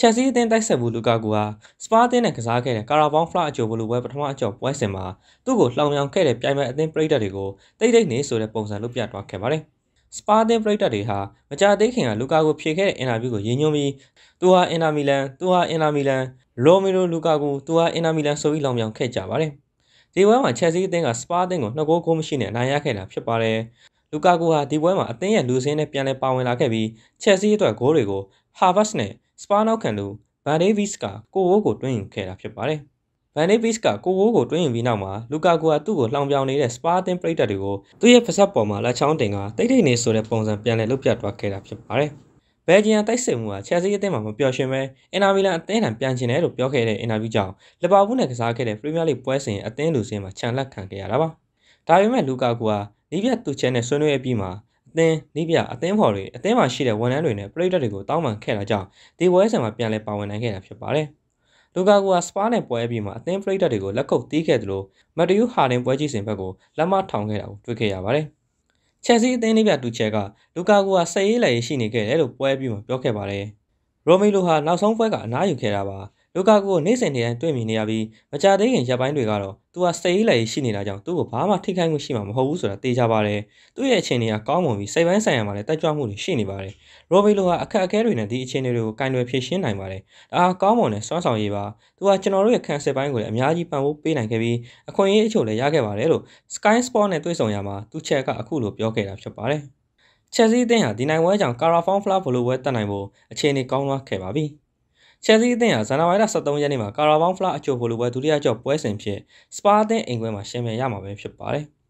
ချက်စီအသင်းတိုက်ဆက်မှုလူကာကူဟာစပါအသင်းနဲ့ကစားခဲ့တဲ့ကာရာဘောင်းဖလာအကျော်ဘလိုပွဲပထမအကျော်ပွဲစဉ်မှာသူ့ကိုလှောင်ပြောင်ခဲ့တဲ့ပြိုင်ပွဲအသင်းပရိသတ်တွေကိုတိတ်တိတ်နေဆိုတဲ့ပုံစံလုပ်ပြသွားခဲ့ပါတယ်။စပါအသင်းပရိသတ်တွေဟာမကြသေးခင်ကလူကာကိုဖြေခဲ့တဲ့အင်တာဗျူးကိုရည်ညွှန်းပြီးသူဟာအင်တာမီလန်၊သူဟာအင်တာမီလန်၊ရိုမီရိုလူကာကူ၊သူဟာအင်တာမီလန်ဆိုပြီးလှောင်ပြောင်ခဲ့ကြပါတယ်။ဒီပွဲမှာချက်စီအသင်းကစပါအသင်းကို2ဂိုးကိုမရှိနဲ့အနိုင်ရခဲ့တာဖြစ်ပါတယ်။လူကာကူဟာဒီပွဲမှာအသင်းရဲ့လူစင်းနဲ့ပြန်လည်ပါဝင်လာခဲ့ပြီးချက်စီအတွက်ဂိုးတွေကိုဟာဗတ်စ်နဲ့စပါနောက်ခံလို့ဗန်ဒေးဗစ်ကကိုဝိုးကိုတွင်းယူခဲ့တာဖြစ်ပါတယ်ဗန်ဒေးဗစ်ကကိုဝိုးကိုတွင်းယူပြီးနောက်မှာလူကာကူကသူ့ကိုလှောင်ပြောင်နေတဲ့စပါတင်ပရိတ်တ်တွေကိုသူ့ရဲ့ဖက်ဆက်ပေါ်မှာလက်ချောင်းတင်ကတိတ်တိတ်နေဆိုတဲ့ပုံစံပြန်လည်လှုပ်ပြသွားခဲ့တာဖြစ်ပါတယ်ဘယ်ဂျီယန်တိုက်စစ်မှုကချက်စီအသင်းမှာမပျော်ရွှင်ပဲအင်နာမီလန်အသင်းထံပြန်ချင်တယ်လို့ပြောခဲ့တဲ့အင်တာဗျူးကြောင့်လီဗာပူးနဲ့ကစားခဲ့တဲ့ပရီးမီးယားလိပွဲစဉ်အသင်းလူစင်းမှာခြံလက်ခံခဲ့ရတာပါ။ဒါပေမဲ့လူကာကူကနီးပြတ်သူချဲနဲ့ဆွေးနွေးအပြီးမှာသင်နိဗျအသင်းဖော်တွေအသင်းမှာရှိတဲ့ဝန်ထမ်းတွေနဲ့ပရိသတ်တွေကိုတောင်းပန်ခဲ့တာကြောင့်ဒီပွဲစဉ်မှာပြန်လည်ပါဝင်နိုင်ခဲ့တာဖြစ်ပါတယ်။လူကာကူကစပါးနဲ့ပွဲပြီးမှာအသင်းပရိသတ်တွေကိုလက်ကုပ်တီးခဲ့သလိုမတ်တယူဟာဒင်ပွဲကြီးစဉ်ဘက်ကိုလက်မထောင်ခဲ့တာကိုတွေ့ခဲ့ရပါတယ်။ချယ်ဆီအသင်းနိဗျတူချယ်ကလူကာကူကဆက်ရေးလည်ရှိနေခဲ့တယ်လို့ပွဲပြီးမှာပြောခဲ့ပါတယ်။ရိုမီလိုဟာနောက်ဆုံးပွဲကအနားယူခဲ့တာပါ။လူကာကူကိုနေ့စဉ်နေတိုင်းတွေ့မြင်နေရပြီးမကြသေးခင်ရက်ပိုင်းတွေကတော့သူကစိတ်အေးလည်းရှိနေတာကြောင့်သူ့ကိုဘာမှထိခိုက်မှုရှိမှာမဟုတ်ဘူးဆိုတာသိကြပါတယ်။သူ့ရဲ့အခြေအနေကကောင်းမွန်ပြီးစိတ်ပိုင်းဆိုင်ရာမှာလည်းတက်ကြွမှုတွေရှိနေပါတယ်။ရောဘီလိုဟာအခက်အခဲတွေနဲ့ဒီအခြေအနေတွေကိုကင်တွယ်ဖြေရှင်းနိုင်ပါတယ်။ဒါကောင်းမွန်တဲ့စွမ်းဆောင်ရည်ပါ။သူကကျွန်တော်တို့ရဲ့ခံစစ်ပိုင်းကိုလည်းအများကြီးပံ့ပိုးပေးနိုင်ခဲ့ပြီးအခွင့်အရေးအချို့လည်းရခဲ့ပါတယ်လို့ Sky Sport နဲ့တွေ့ဆုံရမှာသူ့ချက်ကအခုလိုပြောခဲ့တာဖြစ်ပါတယ်။ချက်စီးအသင်းဟာဒီနိုင်ပွဲကြောင့် Carafound Flower ဘလိုပဲတက်နိုင်ဖို့အခြေအနေကောင်းသွားခဲ့ပါပြီ။ချက်စီအသင်းဟာဇန်နဝါရီလ23ရက်နေ့မှာကာရာဘောင်းဖလားအချိုဖိုလိုပွဲဒုတိယကျော့ပွဲစဉ်ဖြစ်စပါအသင်းအိမ်ခွဲမှာရှင်ပြိုင်ရမှာပဲဖြစ်ပါတယ်။